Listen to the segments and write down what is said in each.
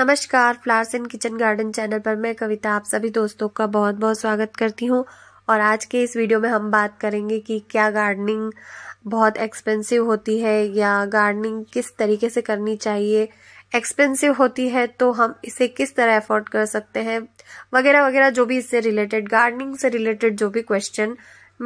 नमस्कार flowers and kitchen garden channel पर मैं कविता आप सभी दोस्तों का बहुत बहुत स्वागत करती हूँ और आज के इस वीडियो में हम बात करेंगे कि क्या गार्डनिंग बहुत एक्सपेंसिव होती है या गार्डनिंग किस तरीके से करनी चाहिए एक्सपेंसिव होती है तो हम इसे किस तरह अफोर्ड कर सकते हैं वगैरह वगैरह जो भी इससे रिलेटेड गार्डनिंग से रिलेटेड जो भी क्वेश्चन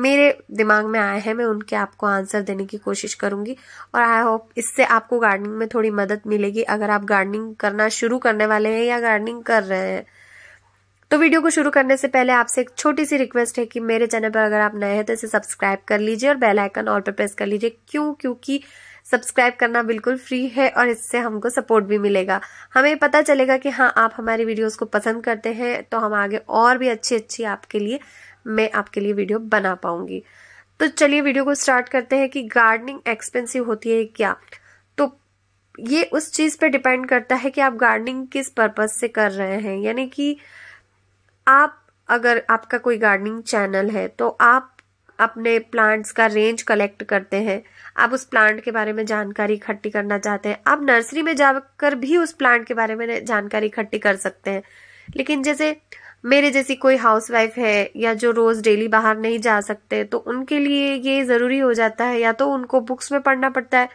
मेरे दिमाग में आए हैं मैं उनके आपको आंसर देने की कोशिश करूंगी और आई होप इससे आपको गार्डनिंग में थोड़ी मदद मिलेगी अगर आप गार्डनिंग करना शुरू करने वाले हैं या गार्डनिंग कर रहे हैं तो वीडियो को शुरू करने से पहले आपसे एक छोटी सी रिक्वेस्ट है कि मेरे चैनल पर अगर आप नए हैं तो इसे सब्सक्राइब कर लीजिए और बेल आइकन ऑल पर प्रेस कर लीजिए क्यों क्योंकि सब्सक्राइब करना बिल्कुल फ्री है और इससे हमको सपोर्ट भी मिलेगा हमें पता चलेगा कि हाँ आप हमारी वीडियोस को पसंद करते हैं तो हम आगे और भी अच्छी अच्छी आपके लिए मैं आपके लिए वीडियो बना पाऊंगी तो चलिए वीडियो को स्टार्ट करते हैं कि गार्डनिंग एक्सपेंसिव होती है क्या तो ये उस चीज़ पे डिपेंड करता है कि आप गार्डनिंग किस पर्पज से कर रहे हैं यानी कि आप अगर आपका कोई गार्डनिंग चैनल है तो आप अपने प्लांट्स का रेंज कलेक्ट करते हैं आप उस प्लांट के बारे में जानकारी इकट्ठी करना चाहते हैं आप नर्सरी में जाकर भी उस प्लांट के बारे में जानकारी इकट्ठी कर सकते हैं लेकिन जैसे मेरे जैसी कोई हाउसवाइफ है या जो रोज डेली बाहर नहीं जा सकते तो उनके लिए ये जरूरी हो जाता है या तो उनको बुक्स में पढ़ना पड़ता है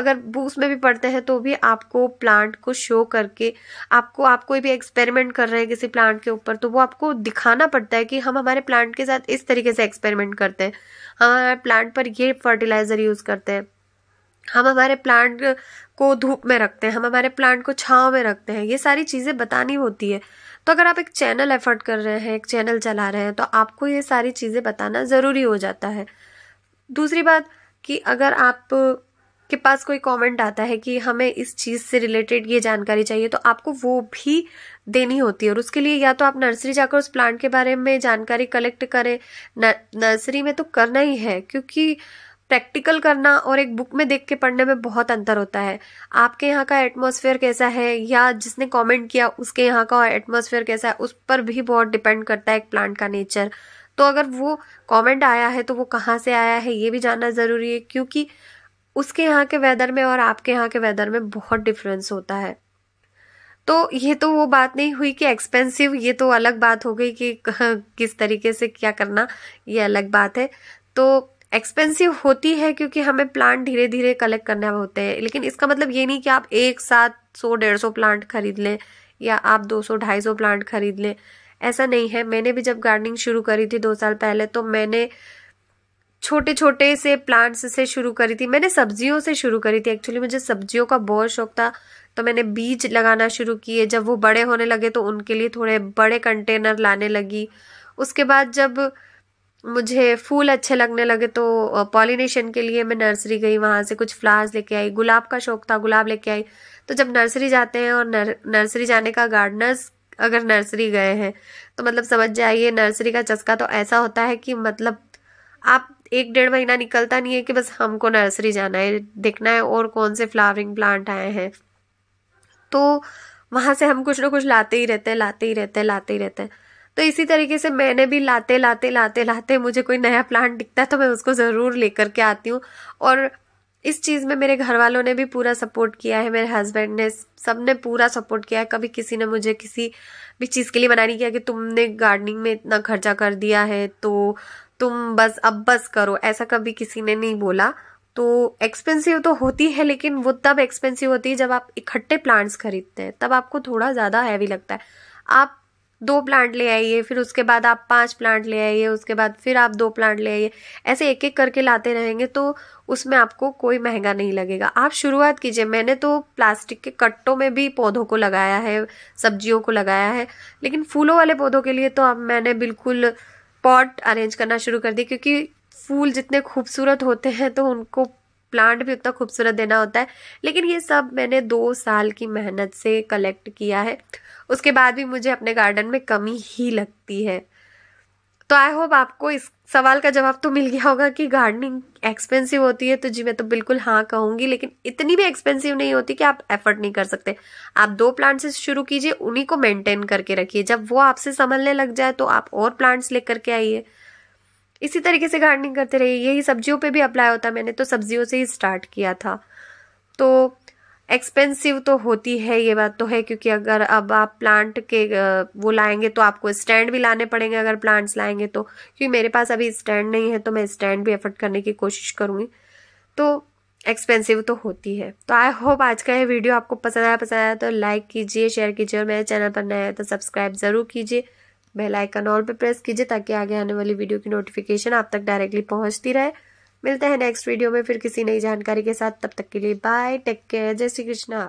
अगर बुक्स में भी पढ़ते हैं तो भी आपको प्लांट को शो करके आपको आप कोई भी एक्सपेरिमेंट कर रहे हैं किसी प्लांट के ऊपर तो वो आपको दिखाना पड़ता है कि हम हमारे प्लांट के साथ इस तरीके से एक्सपेरिमेंट करते हैं हम हमारे प्लांट पर ये फर्टिलाइजर यूज़ करते हैं हम हमारे प्लांट को धूप में रखते हैं हम हमारे प्लांट को छाँव में रखते हैं ये सारी चीज़ें बतानी होती है तो अगर आप एक चैनल एफर्ट कर रहे हैं एक चैनल चला रहे हैं तो आपको ये सारी चीज़ें बताना ज़रूरी हो जाता है दूसरी बात कि अगर आप के पास कोई कमेंट आता है कि हमें इस चीज़ से रिलेटेड ये जानकारी चाहिए तो आपको वो भी देनी होती है और उसके लिए या तो आप नर्सरी जाकर उस प्लांट के बारे में जानकारी कलेक्ट करें नर्सरी में तो करना ही है क्योंकि प्रैक्टिकल करना और एक बुक में देख के पढ़ने में बहुत अंतर होता है आपके यहाँ का एटमोसफेयर कैसा है या जिसने कमेंट किया उसके यहाँ का एटमोसफेयर कैसा है उस पर भी बहुत डिपेंड करता है एक प्लांट का नेचर तो अगर वो कमेंट आया है तो वो कहाँ से आया है ये भी जानना ज़रूरी है क्योंकि उसके यहाँ के वेदर में और आपके यहाँ के वेदर में बहुत डिफरेंस होता है तो ये तो वो बात नहीं हुई कि एक्सपेंसिव ये तो अलग बात हो गई कि किस तरीके से क्या करना ये अलग बात है तो एक्सपेंसिव होती है क्योंकि हमें प्लांट धीरे धीरे कलेक्ट करने होते हैं लेकिन इसका मतलब ये नहीं कि आप एक साथ सौ डेढ़ सौ प्लांट खरीद लें या आप दो सौ ढाई सौ प्लांट खरीद लें ऐसा नहीं है मैंने भी जब गार्डनिंग शुरू करी थी दो साल पहले तो मैंने छोटे छोटे से प्लांट्स से शुरू करी थी मैंने सब्जियों से शुरू करी थी एक्चुअली मुझे सब्जियों का बहुत शौक था तो मैंने बीज लगाना शुरू किए जब वो बड़े होने लगे तो उनके लिए थोड़े बड़े कंटेनर लाने लगी उसके बाद जब मुझे फूल अच्छे लगने लगे तो पॉलिनेशन के लिए मैं नर्सरी गई वहाँ से कुछ फ्लावर्स लेके आई गुलाब का शौक था गुलाब लेके आई तो जब नर्सरी जाते हैं और नर, नर्सरी जाने का गार्डनर्स अगर नर्सरी गए हैं तो मतलब समझ जाइए नर्सरी का चस्का तो ऐसा होता है कि मतलब आप एक डेढ़ महीना निकलता नहीं है कि बस हमको नर्सरी जाना है देखना है और कौन से फ्लावरिंग प्लांट आए हैं तो वहाँ से हम कुछ ना कुछ लाते ही रहते हैं लाते ही रहते हैं लाते ही रहते हैं तो इसी तरीके से मैंने भी लाते लाते लाते लाते मुझे कोई नया प्लांट दिखता है तो मैं उसको ज़रूर लेकर के आती हूँ और इस चीज़ में मेरे घर वालों ने भी पूरा सपोर्ट किया है मेरे हस्बैंड ने सब ने पूरा सपोर्ट किया है कभी किसी ने मुझे किसी भी चीज़ के लिए मना नहीं किया कि तुमने गार्डनिंग में इतना खर्चा कर दिया है तो तुम बस अब बस करो ऐसा कभी किसी ने नहीं बोला तो एक्सपेंसिव तो होती है लेकिन वो तब एक्सपेंसिव होती है जब आप इकट्ठे प्लांट्स खरीदते हैं तब आपको थोड़ा ज़्यादा हैवी लगता है आप दो प्लांट ले आइए फिर उसके बाद आप पांच प्लांट ले आइए उसके बाद फिर आप दो प्लांट ले आइए ऐसे एक एक करके लाते रहेंगे तो उसमें आपको कोई महंगा नहीं लगेगा आप शुरुआत कीजिए मैंने तो प्लास्टिक के कट्टों में भी पौधों को लगाया है सब्जियों को लगाया है लेकिन फूलों वाले पौधों के लिए तो अब मैंने बिल्कुल पॉट अरेंज करना शुरू कर दिया क्योंकि फूल जितने खूबसूरत होते हैं तो उनको प्लांट भी उतना खूबसूरत देना होता है लेकिन ये सब मैंने दो साल की मेहनत से कलेक्ट किया है उसके बाद भी मुझे अपने गार्डन में कमी ही लगती है तो आई होप आपको इस सवाल का जवाब तो मिल गया होगा कि गार्डनिंग एक्सपेंसिव होती है तो जी मैं तो बिल्कुल हाँ कहूँगी लेकिन इतनी भी एक्सपेंसिव नहीं होती कि आप एफर्ट नहीं कर सकते आप दो प्लांट्स से शुरू कीजिए उन्हीं को मेंटेन करके रखिए जब वो आपसे संभलने लग जाए तो आप और प्लांट्स लेकर के आइए इसी तरीके से गार्डनिंग करते रहिए यही सब्जियों पे भी अप्लाई होता है मैंने तो सब्जियों से ही स्टार्ट किया था तो एक्सपेंसिव तो होती है ये बात तो है क्योंकि अगर अब आप प्लांट के वो लाएंगे तो आपको स्टैंड भी लाने पड़ेंगे अगर प्लांट्स लाएंगे तो क्योंकि मेरे पास अभी स्टैंड नहीं है तो मैं स्टैंड भी एफर्ट करने की कोशिश करूँगी तो एक्सपेंसिव तो होती है तो आई होप आज का ये वीडियो आपको पसंद आया पसंद आया तो लाइक कीजिए शेयर कीजिए और मेरे चैनल पर नया है तो सब्सक्राइब ज़रूर कीजिए बेल आइकन ऑल पे प्रेस कीजिए ताकि आगे आने वाली वीडियो की नोटिफिकेशन आप तक डायरेक्टली पहुंचती रहे मिलते हैं नेक्स्ट वीडियो में फिर किसी नई जानकारी के साथ तब तक के लिए बाय टेक केयर जय श्री कृष्णा